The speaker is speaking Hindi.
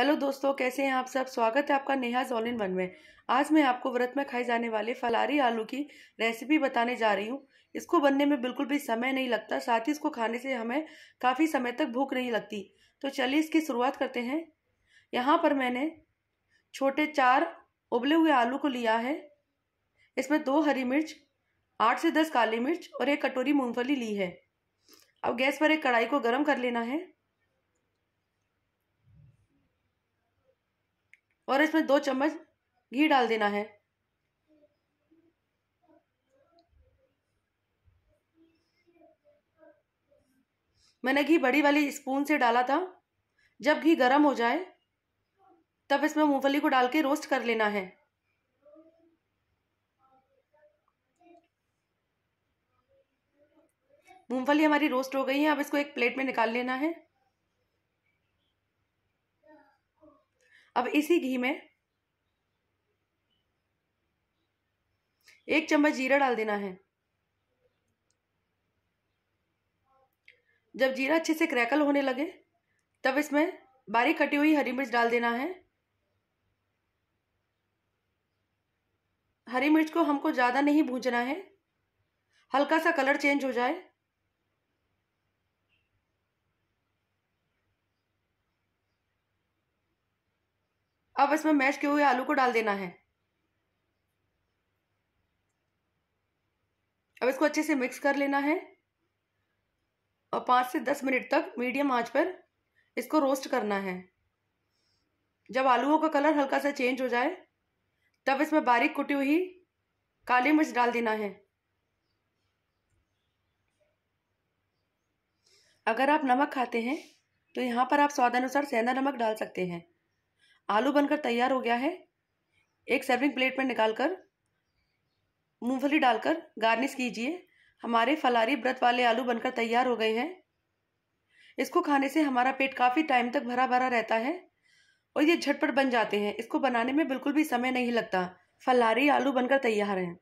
हेलो दोस्तों कैसे हैं आप सब स्वागत है आपका नेहाज ऑल इन वन में आज मैं आपको व्रत में खाए जाने वाले फलारी आलू की रेसिपी बताने जा रही हूँ इसको बनने में बिल्कुल भी समय नहीं लगता साथ ही इसको खाने से हमें काफ़ी समय तक भूख नहीं लगती तो चलिए इसकी शुरुआत करते हैं यहाँ पर मैंने छोटे चार उबले हुए आलू को लिया है इसमें दो हरी मिर्च आठ से दस काली मिर्च और एक कटोरी मूँगफली ली है अब गैस पर एक कढ़ाई को गर्म कर लेना है और इसमें दो चम्मच घी डाल देना है मैंने घी बड़ी वाली स्पून से डाला था जब घी गर्म हो जाए तब इसमें मूंगफली को डाल के रोस्ट कर लेना है मूंगफली हमारी रोस्ट हो गई है अब इसको एक प्लेट में निकाल लेना है अब इसी घी में एक चम्मच जीरा डाल देना है जब जीरा अच्छे से क्रैकल होने लगे तब इसमें बारीक कटी हुई हरी मिर्च डाल देना है हरी मिर्च को हमको ज़्यादा नहीं भूजना है हल्का सा कलर चेंज हो जाए अब इसमें मैश किए हुए आलू को डाल देना है अब इसको अच्छे से मिक्स कर लेना है और पाँच से दस मिनट तक मीडियम आंच पर इसको रोस्ट करना है जब आलूओं का कलर हल्का सा चेंज हो जाए तब इसमें बारीक कुटी हुई काली मिर्च डाल देना है अगर आप नमक खाते हैं तो यहाँ पर आप स्वाद अनुसार सेंधा नमक डाल सकते हैं आलू बनकर तैयार हो गया है एक सर्विंग प्लेट में निकालकर मूंगफली डालकर गार्निश कीजिए हमारे फलारी व्रत वाले आलू बनकर तैयार हो गए हैं इसको खाने से हमारा पेट काफ़ी टाइम तक भरा भरा रहता है और ये झटपट बन जाते हैं इसको बनाने में बिल्कुल भी समय नहीं लगता फलारी आलू बनकर तैयार हैं